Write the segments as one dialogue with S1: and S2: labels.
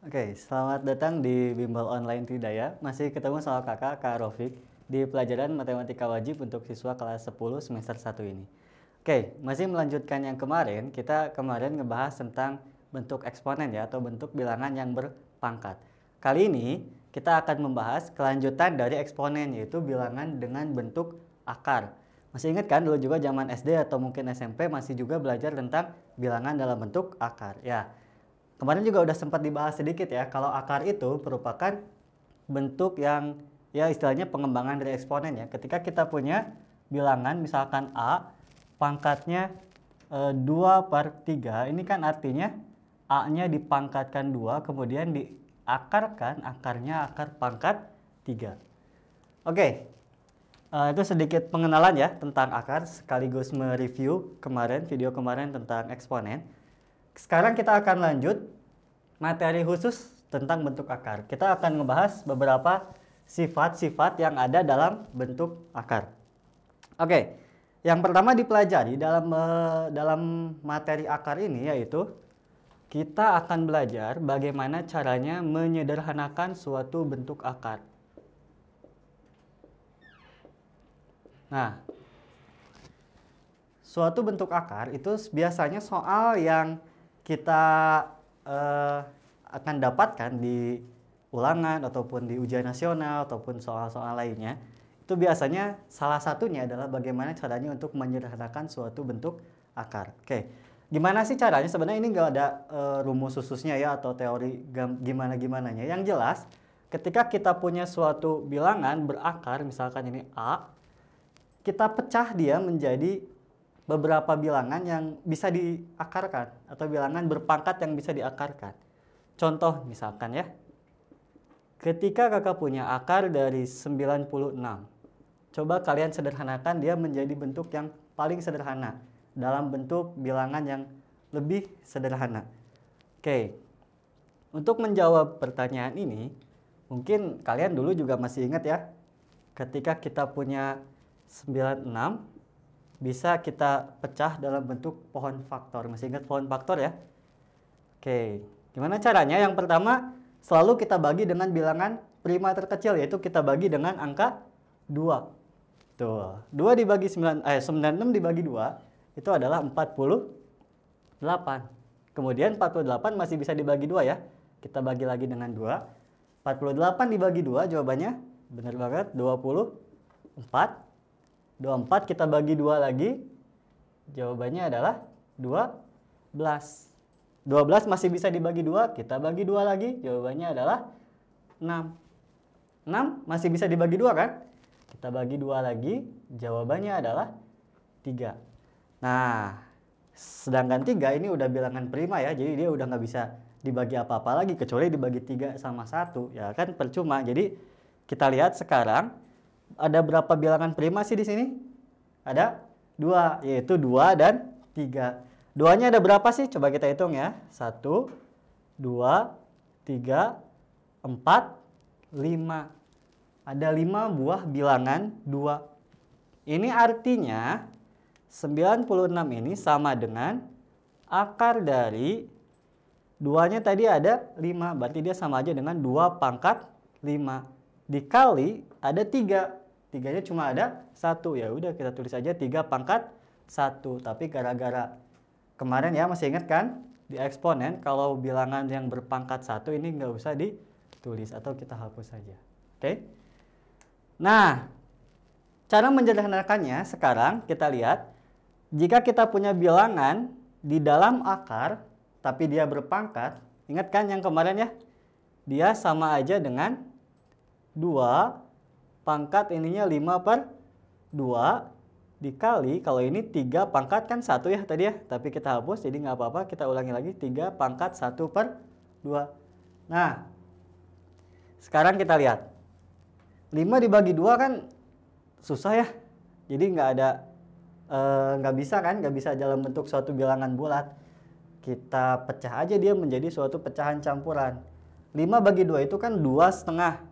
S1: Oke, selamat datang di Bimbel Online Tridaya. Masih ketemu sama kakak, Kak Rofik, di pelajaran matematika wajib untuk siswa kelas 10 semester 1 ini. Oke, masih melanjutkan yang kemarin, kita kemarin ngebahas tentang bentuk eksponen ya, atau bentuk bilangan yang berpangkat. Kali ini, kita akan membahas kelanjutan dari eksponen, yaitu bilangan dengan bentuk akar. Masih ingat kan dulu juga zaman SD atau mungkin SMP masih juga belajar tentang bilangan dalam bentuk akar ya kemarin juga udah sempat dibahas sedikit ya kalau akar itu merupakan bentuk yang ya istilahnya pengembangan dari eksponen ya. Ketika kita punya bilangan misalkan A pangkatnya e, 2 per 3 ini kan artinya A-nya dipangkatkan 2 kemudian diakarkan akarnya akar pangkat 3. Oke, okay. Eh, itu sedikit pengenalan ya tentang akar sekaligus mereview kemarin video kemarin tentang eksponen. Sekarang kita akan lanjut materi khusus tentang bentuk akar. Kita akan membahas beberapa sifat-sifat yang ada dalam bentuk akar. Oke, yang pertama dipelajari dalam eh, dalam materi akar ini yaitu kita akan belajar bagaimana caranya menyederhanakan suatu bentuk akar. Nah, suatu bentuk akar itu biasanya soal yang kita uh, akan dapatkan di ulangan ataupun di ujian nasional ataupun soal-soal lainnya itu biasanya salah satunya adalah bagaimana caranya untuk menyederhanakan suatu bentuk akar. Oke, gimana sih caranya? Sebenarnya ini nggak ada uh, rumus khususnya ya atau teori gimana gimananya. Yang jelas, ketika kita punya suatu bilangan berakar, misalkan ini a, kita pecah dia menjadi beberapa bilangan yang bisa diakarkan atau bilangan berpangkat yang bisa diakarkan. Contoh misalkan ya, ketika kakak punya akar dari 96, coba kalian sederhanakan dia menjadi bentuk yang paling sederhana dalam bentuk bilangan yang lebih sederhana. Oke, untuk menjawab pertanyaan ini, mungkin kalian dulu juga masih ingat ya, ketika kita punya 96, bisa kita pecah dalam bentuk pohon faktor. Masih ingat pohon faktor ya? Oke, gimana caranya? Yang pertama, selalu kita bagi dengan bilangan prima terkecil, yaitu kita bagi dengan angka 2. Tuh, 2 dibagi 9, eh, 96 dibagi 2, itu adalah 48. Kemudian 48 masih bisa dibagi 2 ya. Kita bagi lagi dengan 2. 48 dibagi 2, jawabannya benar banget, 24 24 kita bagi dua lagi. Jawabannya adalah 12. 12 masih bisa dibagi dua, kita bagi dua lagi. Jawabannya adalah 6. 6 masih bisa dibagi dua kan? Kita bagi dua lagi, jawabannya adalah 3. Nah, sedangkan 3 ini udah bilangan prima ya, jadi dia udah nggak bisa dibagi apa-apa lagi kecuali dibagi 3 sama 1 ya kan percuma. Jadi kita lihat sekarang ada berapa bilangan prima sih di sini? Ada dua, yaitu dua dan tiga. Duanya ada berapa sih? Coba kita hitung ya. Satu, dua, tiga, empat, lima. Ada lima buah bilangan dua. Ini artinya 96 ini sama dengan akar dari duanya tadi ada lima. Berarti dia sama aja dengan dua pangkat lima Dikali ada tiga tiganya cuma ada satu ya udah kita tulis aja tiga pangkat satu tapi gara-gara kemarin ya masih ingat kan di eksponen kalau bilangan yang berpangkat satu ini nggak usah ditulis atau kita hapus saja oke okay? nah cara menjadikannya sekarang kita lihat jika kita punya bilangan di dalam akar tapi dia berpangkat ingat kan yang kemarin ya dia sama aja dengan 2 pangkat ininya 5 per 2 dikali kalau ini 3 pangkat kan 1 ya tadi ya tapi kita hapus jadi nggak apa-apa kita ulangi lagi 3 pangkat 1 per 2 nah sekarang kita lihat 5 dibagi 2 kan susah ya jadi nggak ada eh, nggak e, bisa kan nggak bisa dalam bentuk suatu bilangan bulat kita pecah aja dia menjadi suatu pecahan campuran 5 bagi 2 itu kan 2 setengah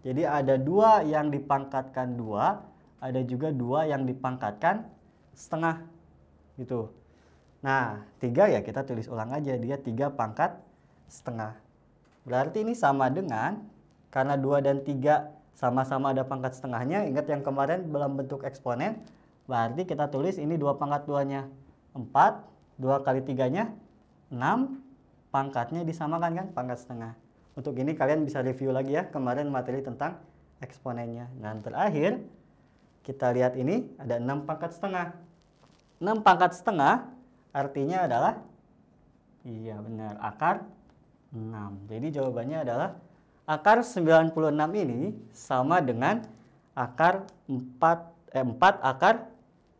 S1: jadi ada dua yang dipangkatkan dua, ada juga dua yang dipangkatkan setengah gitu. Nah, tiga ya kita tulis ulang aja dia tiga pangkat setengah. Berarti ini sama dengan karena dua dan tiga sama-sama ada pangkat setengahnya. Ingat yang kemarin dalam bentuk eksponen. Berarti kita tulis ini dua pangkat duanya. empat, dua kali tiganya enam, pangkatnya disamakan kan pangkat setengah. Untuk ini kalian bisa review lagi ya kemarin materi tentang eksponennya. Nah, terakhir kita lihat ini ada 6 pangkat setengah. 6 pangkat setengah artinya adalah iya benar akar 6. Jadi jawabannya adalah akar 96 ini sama dengan akar 4 eh, 4 akar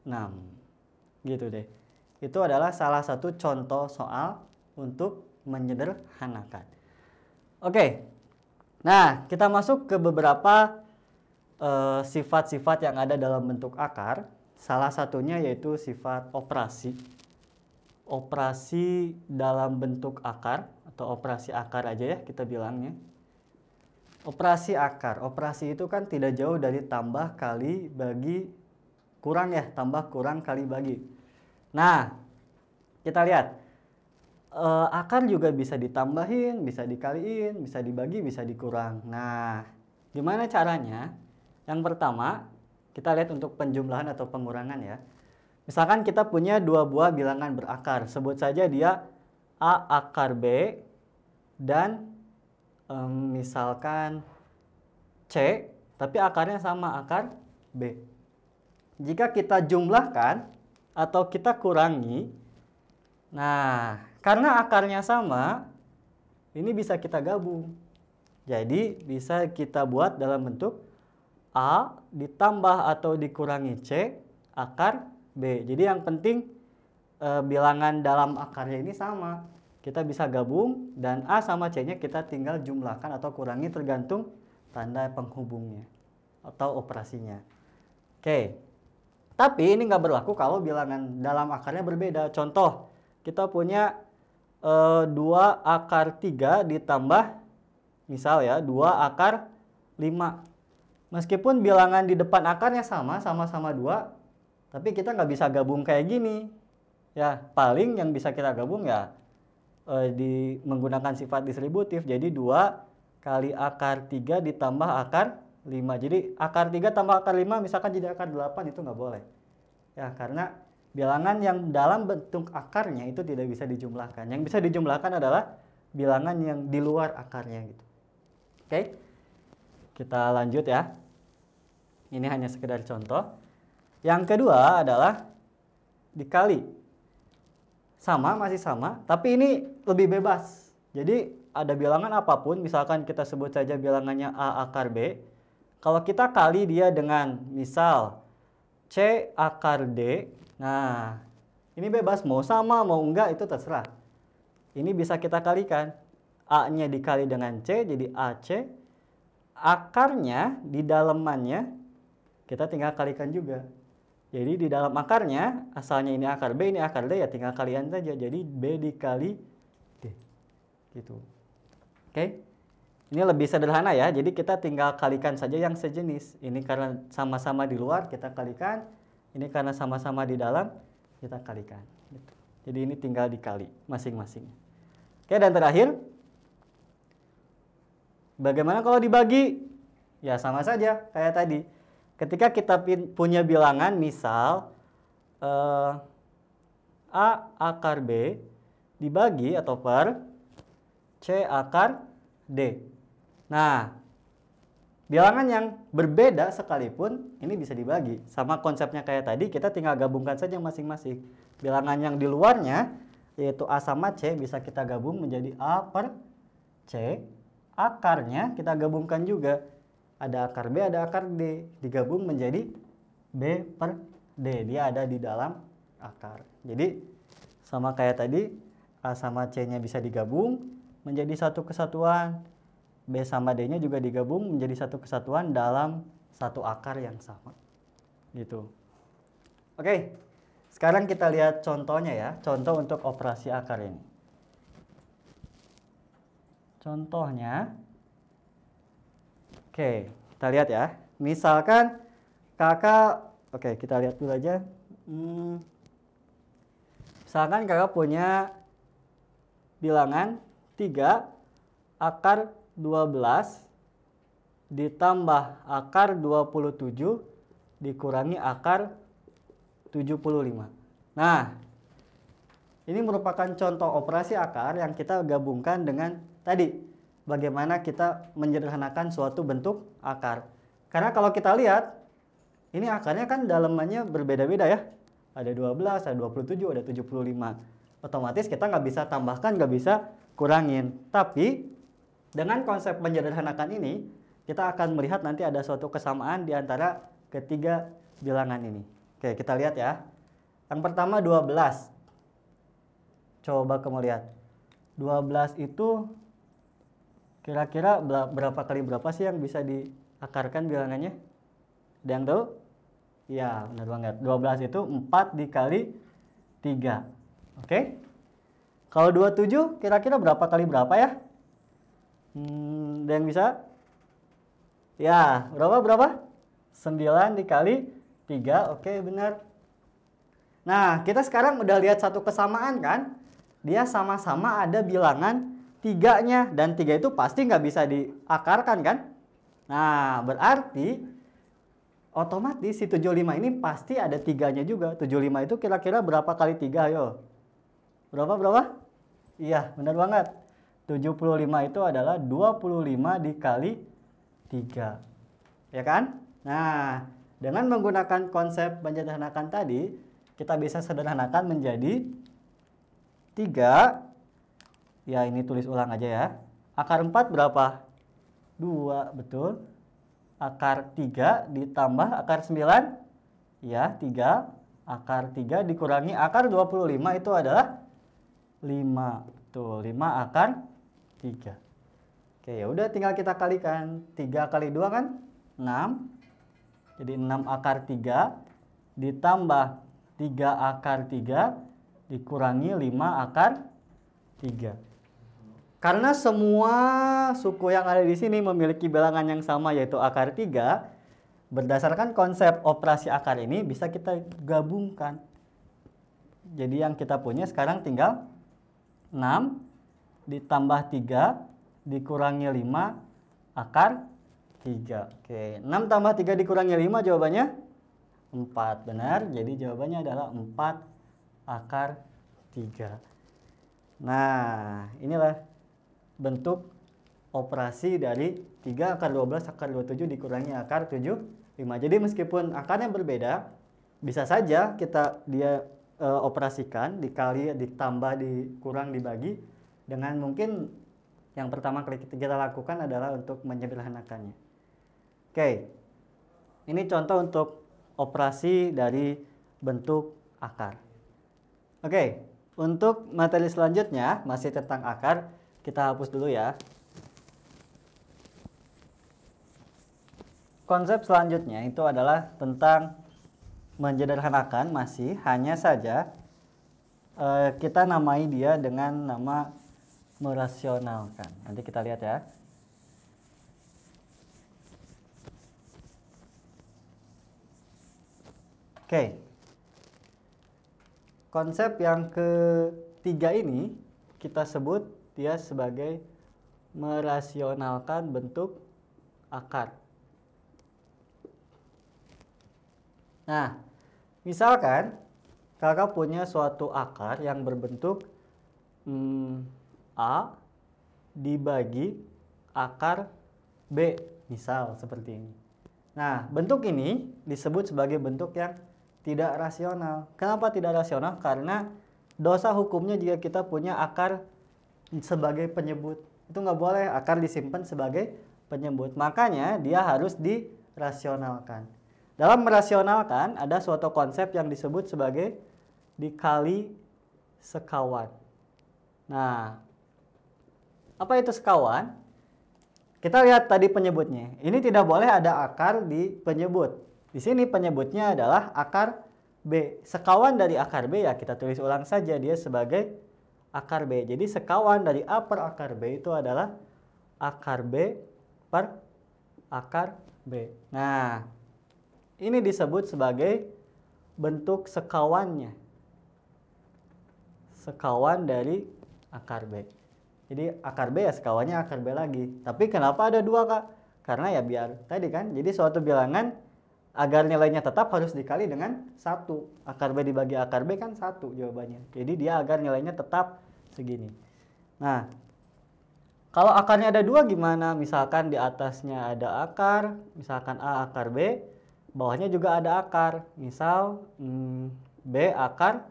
S1: 6. Gitu deh. Itu adalah salah satu contoh soal untuk menyederhanakan. Oke. Nah, kita masuk ke beberapa eh, sifat-sifat uh, sifat -sifat yang ada dalam bentuk akar. Salah satunya yaitu sifat operasi. Operasi dalam bentuk akar atau operasi akar aja ya kita bilangnya. Operasi akar. Operasi itu kan tidak jauh dari tambah kali bagi kurang ya, tambah kurang kali bagi. Nah, kita lihat uh, eh, akar juga bisa ditambahin, bisa dikaliin, bisa dibagi, bisa dikurang. Nah, gimana caranya? Yang pertama, kita lihat untuk penjumlahan atau pengurangan ya. Misalkan kita punya dua buah bilangan berakar, sebut saja dia A akar B dan um, misalkan C, tapi akarnya sama akar B. Jika kita jumlahkan atau kita kurangi, nah karena akarnya sama, ini bisa kita gabung. Jadi bisa kita buat dalam bentuk A ditambah atau dikurangi C akar B. Jadi yang penting e, bilangan dalam akarnya ini sama. Kita bisa gabung dan A sama C-nya kita tinggal jumlahkan atau kurangi tergantung tanda penghubungnya atau operasinya. Oke, tapi ini nggak berlaku kalau bilangan dalam akarnya berbeda. Contoh, kita punya e, eh, 2 akar 3 ditambah misal ya 2 akar 5. Meskipun bilangan di depan akarnya sama, sama-sama 2, tapi kita nggak bisa gabung kayak gini. Ya, paling yang bisa kita gabung ya e, di menggunakan sifat distributif. Jadi 2 kali akar 3 ditambah akar 5. Jadi akar 3 tambah akar 5 misalkan jadi akar 8 itu nggak boleh. Ya, karena bilangan yang dalam bentuk akarnya itu tidak bisa dijumlahkan. Yang bisa dijumlahkan adalah bilangan yang di luar akarnya gitu. Oke. Kita lanjut ya. Ini hanya sekedar contoh. Yang kedua adalah dikali. Sama masih sama, tapi ini lebih bebas. Jadi ada bilangan apapun, misalkan kita sebut saja bilangannya A akar B. Kalau kita kali dia dengan misal C akar D. Nah, ini bebas mau sama mau enggak itu terserah. Ini bisa kita kalikan. A-nya dikali dengan C jadi AC. Akarnya di dalemannya kita tinggal kalikan juga. Jadi di dalam akarnya, asalnya ini akar B, ini akar D, ya tinggal kalian saja. Jadi B dikali D. Gitu. Oke? Okay? Ini lebih sederhana ya, jadi kita tinggal kalikan saja yang sejenis. Ini karena sama-sama di luar kita kalikan, ini karena sama-sama di dalam kita kalikan. Gitu. Jadi ini tinggal dikali masing-masing. Oke dan terakhir, bagaimana kalau dibagi? Ya sama saja kayak tadi. Ketika kita punya bilangan misal eh, A akar B dibagi atau per C akar D. Nah, bilangan yang berbeda sekalipun ini bisa dibagi. Sama konsepnya kayak tadi, kita tinggal gabungkan saja masing-masing. Bilangan yang di luarnya yaitu A sama C bisa kita gabung menjadi A per C. Akarnya kita gabungkan juga. Ada akar B, ada akar D. Digabung menjadi B per D. Dia ada di dalam akar. Jadi sama kayak tadi, A sama C-nya bisa digabung menjadi satu kesatuan B sama D-nya juga digabung menjadi satu kesatuan dalam satu akar yang sama. Gitu. Oke, sekarang kita lihat contohnya ya. Contoh untuk operasi akar ini. Contohnya, oke, kita lihat ya. Misalkan kakak, oke kita lihat dulu aja. Hmm, misalkan kakak punya bilangan 3 akar 12 ditambah akar 27 dikurangi akar 75. Nah, ini merupakan contoh operasi akar yang kita gabungkan dengan tadi bagaimana kita menyederhanakan suatu bentuk akar. Karena kalau kita lihat, ini akarnya kan dalamannya berbeda-beda ya. Ada 12, ada 27, ada 75. Otomatis kita nggak bisa tambahkan, nggak bisa kurangin. Tapi dengan konsep menyederhanakan ini, kita akan melihat nanti ada suatu kesamaan di antara ketiga bilangan ini. Oke, kita lihat ya. Yang pertama 12. Coba kamu lihat. 12 itu kira-kira berapa kali berapa sih yang bisa diakarkan bilangannya? Ada yang tahu? Ya, benar banget. 12 itu 4 dikali 3. Oke? Kalau 27 kira-kira berapa kali berapa ya? Hmm, ada yang bisa? Ya, berapa berapa? 9 dikali 3. Oke, benar. Nah, kita sekarang udah lihat satu kesamaan kan? Dia sama-sama ada bilangan tiganya dan tiga itu pasti nggak bisa diakarkan kan? Nah, berarti otomatis si 75 ini pasti ada tiganya juga. 75 itu kira-kira berapa kali tiga? Ayo. Berapa berapa? Iya, benar banget. 75 itu adalah 25 dikali 3. Ya kan? Nah, dengan menggunakan konsep menyederhanakan tadi, kita bisa sederhanakan menjadi 3. Ya, ini tulis ulang aja ya. Akar 4 berapa? 2, betul. Akar 3 ditambah akar 9, ya 3. Akar 3 dikurangi akar 25 itu adalah 5. Tuh, 5 akar 25. 3. Oke, ya udah tinggal kita kalikan. 3 kali 2 kan 6. Jadi 6 akar 3 ditambah 3 akar 3 dikurangi 5 akar 3. Karena semua suku yang ada di sini memiliki bilangan yang sama yaitu akar 3, berdasarkan konsep operasi akar ini bisa kita gabungkan. Jadi yang kita punya sekarang tinggal 6 ditambah 3 dikurangi 5 akar 3. Oke, 6 tambah 3 dikurangi 5 jawabannya 4. Benar, jadi jawabannya adalah 4 akar 3. Nah, inilah bentuk operasi dari 3 akar 12 akar 27 dikurangi akar 7, 5. Jadi meskipun akarnya berbeda, bisa saja kita dia e, operasikan dikali ditambah dikurang dibagi dengan mungkin yang pertama kita lakukan adalah untuk menyederhanakannya. Oke, ini contoh untuk operasi dari bentuk akar. Oke, untuk materi selanjutnya masih tentang akar, kita hapus dulu ya. Konsep selanjutnya itu adalah tentang menyederhanakan masih hanya saja eh, kita namai dia dengan nama merasionalkan. Nanti kita lihat ya. Oke. Konsep yang ketiga ini kita sebut dia sebagai merasionalkan bentuk akar. Nah, misalkan kakak punya suatu akar yang berbentuk hmm, A dibagi akar B, misal seperti ini. Nah, bentuk ini disebut sebagai bentuk yang tidak rasional. Kenapa tidak rasional? Karena dosa hukumnya jika kita punya akar sebagai penyebut. Itu nggak boleh, akar disimpan sebagai penyebut. Makanya dia harus dirasionalkan. Dalam merasionalkan ada suatu konsep yang disebut sebagai dikali sekawat. Nah, apa itu sekawan? Kita lihat tadi penyebutnya. Ini tidak boleh ada akar di penyebut. Di sini penyebutnya adalah akar B. Sekawan dari akar B ya kita tulis ulang saja dia sebagai akar B. Jadi sekawan dari A per akar B itu adalah akar B per akar B. Nah, ini disebut sebagai bentuk sekawannya. Sekawan dari akar B. Jadi akar B ya sekawannya akar B lagi. Tapi kenapa ada dua kak? Karena ya biar tadi kan. Jadi suatu bilangan agar nilainya tetap harus dikali dengan satu. Akar B dibagi akar B kan satu jawabannya. Jadi dia agar nilainya tetap segini. Nah, kalau akarnya ada dua gimana? Misalkan di atasnya ada akar, misalkan A akar B, bawahnya juga ada akar. Misal hmm, B akar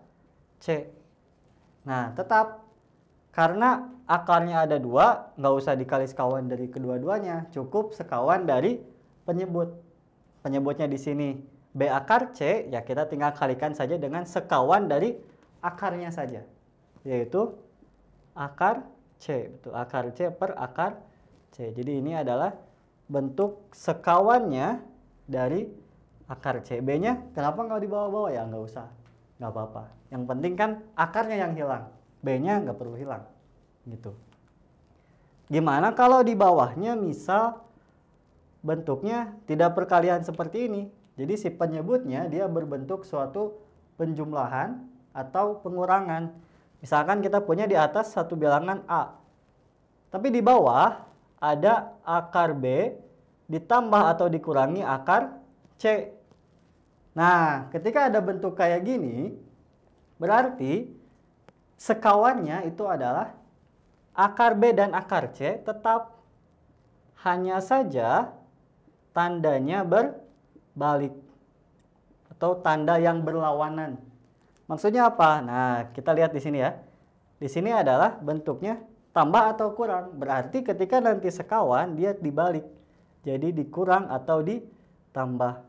S1: C. Nah, tetap karena akarnya ada dua, nggak usah dikali sekawan dari kedua-duanya, cukup sekawan dari penyebut. Penyebutnya di sini B akar C, ya kita tinggal kalikan saja dengan sekawan dari akarnya saja, yaitu akar C, betul akar C per akar C. Jadi ini adalah bentuk sekawannya dari akar C. B-nya kenapa nggak dibawa-bawa? Ya nggak usah, nggak apa-apa. Yang penting kan akarnya yang hilang. B-nya nggak perlu hilang gitu. Gimana kalau di bawahnya misal bentuknya tidak perkalian seperti ini. Jadi si penyebutnya dia berbentuk suatu penjumlahan atau pengurangan. Misalkan kita punya di atas satu bilangan A. Tapi di bawah ada akar B ditambah atau dikurangi akar C. Nah, ketika ada bentuk kayak gini, berarti sekawannya itu adalah akar B dan akar C tetap hanya saja tandanya berbalik atau tanda yang berlawanan. Maksudnya apa? Nah, kita lihat di sini ya. Di sini adalah bentuknya tambah atau kurang. Berarti ketika nanti sekawan dia dibalik. Jadi dikurang atau ditambah.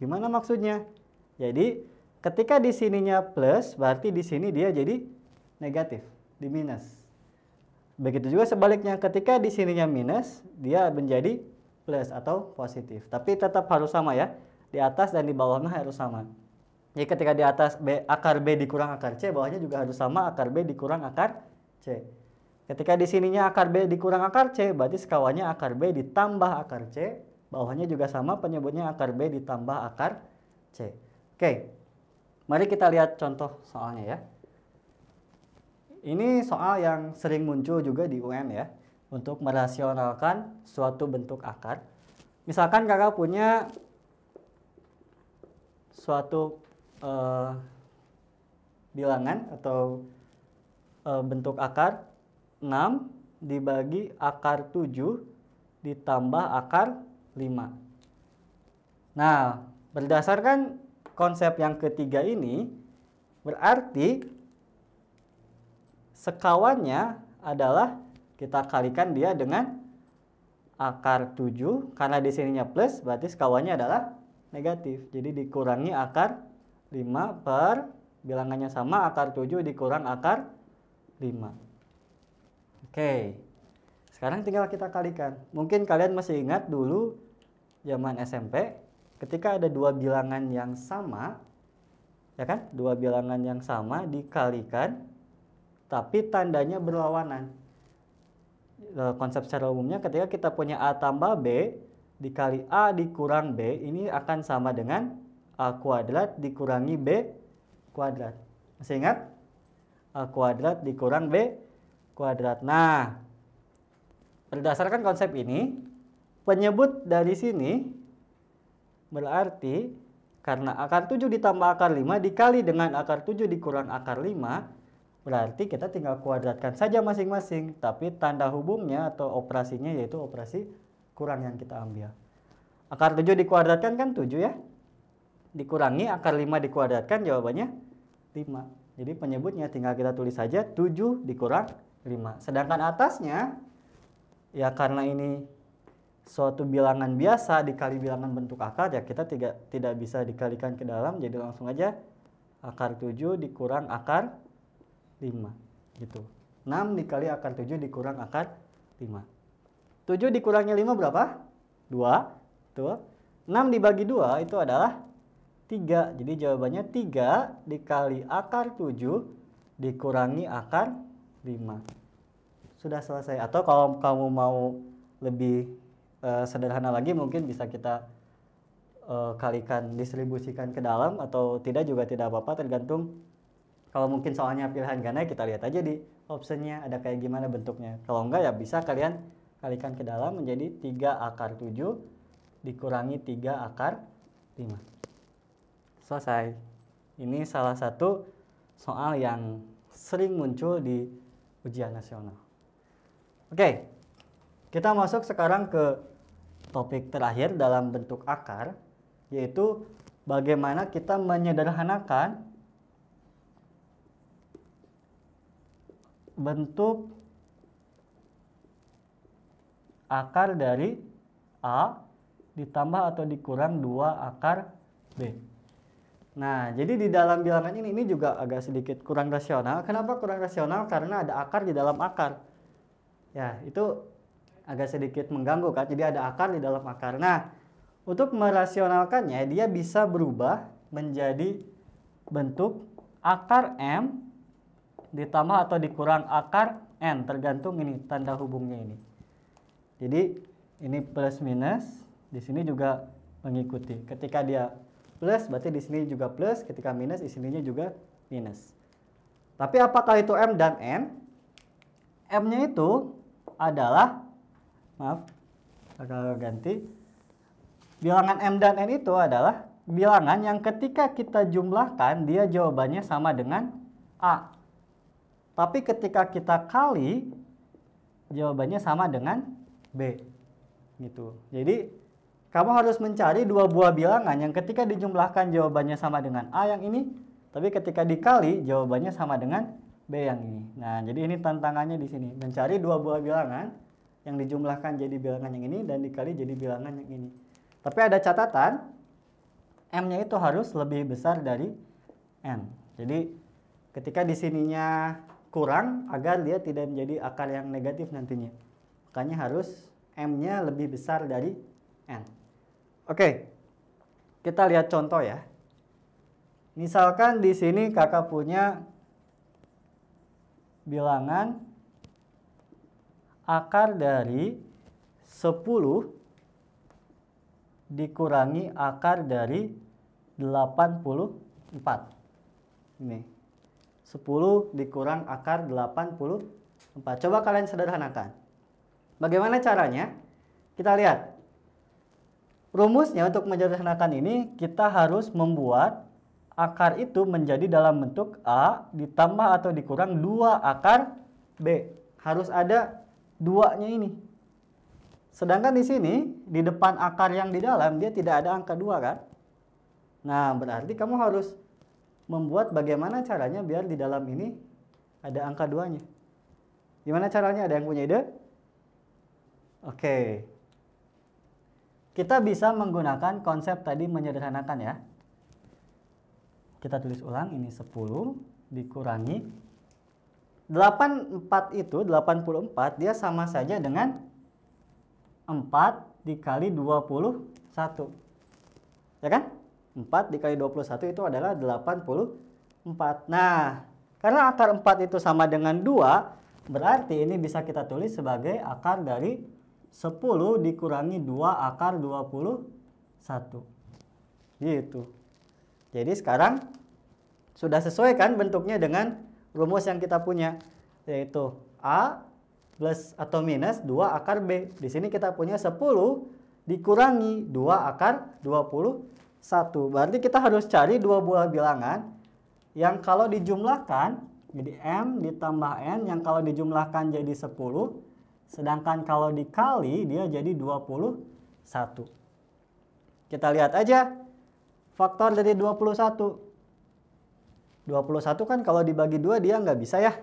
S1: Gimana maksudnya? Jadi ketika di sininya plus berarti di sini dia jadi negatif, di minus. Begitu juga sebaliknya ketika di sininya minus, dia menjadi plus atau positif. Tapi tetap harus sama ya. Di atas dan di bawahnya harus sama. Jadi ketika di atas B, akar B dikurang akar C, bawahnya juga harus sama akar B dikurang akar C. Ketika di sininya akar B dikurang akar C, berarti sekawannya akar B ditambah akar C. Bawahnya juga sama penyebutnya akar B ditambah akar C. Oke, mari kita lihat contoh soalnya ya. Ini soal yang sering muncul juga di UN ya, untuk merasionalkan suatu bentuk akar. Misalkan kakak punya suatu uh, bilangan atau uh, bentuk akar 6 dibagi akar 7 ditambah akar 5. Nah, berdasarkan konsep yang ketiga ini, berarti Sekawannya adalah kita kalikan dia dengan akar 7 karena di sininya plus berarti sekawannya adalah negatif. Jadi dikurangi akar 5 per bilangannya sama akar 7 dikurang akar 5. Oke. Sekarang tinggal kita kalikan. Mungkin kalian masih ingat dulu zaman SMP ketika ada dua bilangan yang sama ya kan? Dua bilangan yang sama dikalikan tapi tandanya berlawanan. Eh, konsep secara umumnya ketika kita punya A tambah B dikali A dikurang B ini akan sama dengan A kuadrat dikurangi B kuadrat. Masih ingat? A kuadrat dikurang B kuadrat. Nah, berdasarkan konsep ini, penyebut dari sini berarti karena akar 7 ditambah akar 5 dikali dengan akar 7 dikurang akar 5 Berarti kita tinggal kuadratkan saja masing-masing, tapi tanda hubungnya atau operasinya yaitu operasi kurang yang kita ambil. Akar 7 dikuadratkan kan 7 ya? Dikurangi akar 5 dikuadratkan jawabannya 5. Jadi penyebutnya tinggal kita tulis saja 7 dikurang 5. Sedangkan atasnya ya karena ini suatu bilangan biasa dikali bilangan bentuk akar ya kita tidak tidak bisa dikalikan ke dalam jadi langsung aja akar 7 dikurang akar 5 gitu. 6 dikali akar 7 dikurang akar 5. 7 dikurangi 5 berapa? 2. Tuh. 6 dibagi 2 itu adalah 3. Jadi jawabannya 3 dikali akar 7 dikurangi akar 5. Sudah selesai. Atau kalau kamu mau lebih uh, sederhana lagi mungkin bisa kita uh, kalikan distribusikan ke dalam atau tidak juga tidak apa-apa tergantung kalau mungkin soalnya pilihan ganda kita lihat aja di optionnya ada kayak gimana bentuknya. Kalau enggak ya bisa kalian kalikan ke dalam menjadi 3 akar 7 dikurangi 3 akar 5. Selesai. Ini salah satu soal yang sering muncul di ujian nasional. Oke, kita masuk sekarang ke topik terakhir dalam bentuk akar, yaitu bagaimana kita menyederhanakan bentuk akar dari A ditambah atau dikurang dua akar B. Nah, jadi di dalam bilangan ini, ini juga agak sedikit kurang rasional. Kenapa kurang rasional? Karena ada akar di dalam akar. Ya, itu agak sedikit mengganggu kan. Jadi ada akar di dalam akar. Nah, untuk merasionalkannya, dia bisa berubah menjadi bentuk akar M ditambah atau dikurang akar n tergantung ini tanda hubungnya ini. Jadi ini plus minus, di sini juga mengikuti. Ketika dia plus berarti di sini juga plus, ketika minus di sininya juga minus. Tapi apakah itu m dan n? M-nya itu adalah maaf, kalau ganti bilangan m dan n itu adalah bilangan yang ketika kita jumlahkan dia jawabannya sama dengan a tapi ketika kita kali, jawabannya sama dengan B. Gitu. Jadi, kamu harus mencari dua buah bilangan yang ketika dijumlahkan jawabannya sama dengan A yang ini, tapi ketika dikali jawabannya sama dengan B yang ini. Nah, jadi ini tantangannya di sini, mencari dua buah bilangan yang dijumlahkan jadi bilangan yang ini dan dikali jadi bilangan yang ini. Tapi ada catatan, M-nya itu harus lebih besar dari N. Jadi ketika di sininya kurang agar dia tidak menjadi akar yang negatif nantinya. Makanya harus M-nya lebih besar dari N. Oke, kita lihat contoh ya. Misalkan di sini kakak punya bilangan akar dari 10 dikurangi akar dari 84. Ini. 10 dikurang akar 84. Coba kalian sederhanakan. Bagaimana caranya? Kita lihat. Rumusnya untuk menyederhanakan ini kita harus membuat akar itu menjadi dalam bentuk A ditambah atau dikurang 2 akar B. Harus ada duanya ini. Sedangkan di sini, di depan akar yang di dalam, dia tidak ada angka 2 kan? Nah, berarti kamu harus membuat bagaimana caranya biar di dalam ini ada angka duanya. Gimana caranya? Ada yang punya ide? Oke. Kita bisa menggunakan konsep tadi menyederhanakan ya. Kita tulis ulang, ini 10 dikurangi 84 itu 84 dia sama saja dengan 4 dikali 21. Ya kan? 4 dikali 21 itu adalah 84. Nah, karena akar 4 itu sama dengan 2, berarti ini bisa kita tulis sebagai akar dari 10 dikurangi 2 akar 21. Gitu. Jadi sekarang sudah sesuai kan bentuknya dengan rumus yang kita punya yaitu A plus atau minus 2 akar B. Di sini kita punya 10 dikurangi 2 akar 21. 1. Berarti kita harus cari dua buah bilangan yang kalau dijumlahkan jadi M ditambah N yang kalau dijumlahkan jadi 10 sedangkan kalau dikali dia jadi 21. Kita lihat aja faktor dari 21. 21 kan kalau dibagi dua dia nggak bisa ya.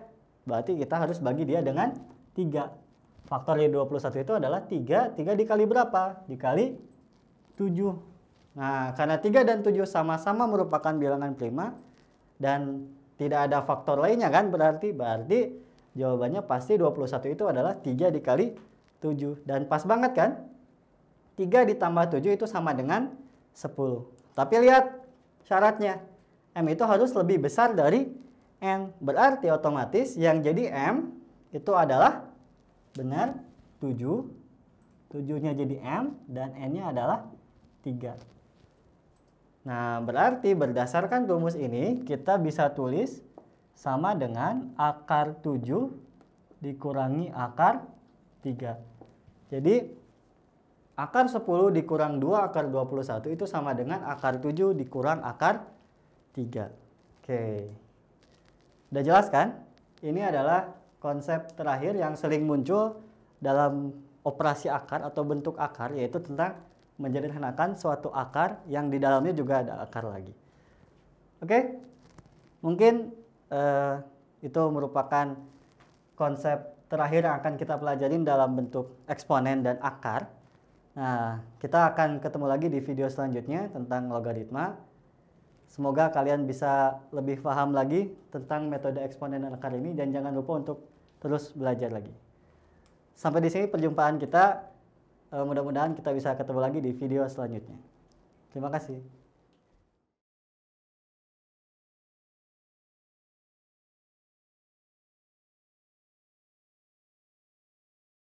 S1: Berarti kita harus bagi dia dengan 3. Faktor dari 21 itu adalah 3. 3 dikali berapa? Dikali 7. Nah, karena 3 dan 7 sama-sama merupakan bilangan prima dan tidak ada faktor lainnya kan berarti berarti jawabannya pasti 21 itu adalah 3 dikali 7 dan pas banget kan? 3 ditambah 7 itu sama dengan 10. Tapi lihat syaratnya M itu harus lebih besar dari N. Berarti otomatis yang jadi M itu adalah benar 7. 7-nya jadi M dan N-nya adalah 3. Nah, berarti berdasarkan rumus ini kita bisa tulis sama dengan akar 7 dikurangi akar 3. Jadi akar 10 dikurang 2 akar 21 itu sama dengan akar 7 dikurang akar 3. Oke. Udah jelas kan? Ini adalah konsep terakhir yang sering muncul dalam operasi akar atau bentuk akar yaitu tentang menjadikan suatu akar yang di dalamnya juga ada akar lagi. Oke, mungkin uh, itu merupakan konsep terakhir yang akan kita pelajari dalam bentuk eksponen dan akar. Nah, kita akan ketemu lagi di video selanjutnya tentang logaritma. Semoga kalian bisa lebih paham lagi tentang metode eksponen dan akar ini dan jangan lupa untuk terus belajar lagi. Sampai di sini perjumpaan kita. Eh, mudah-mudahan kita bisa ketemu lagi di video selanjutnya. Terima kasih.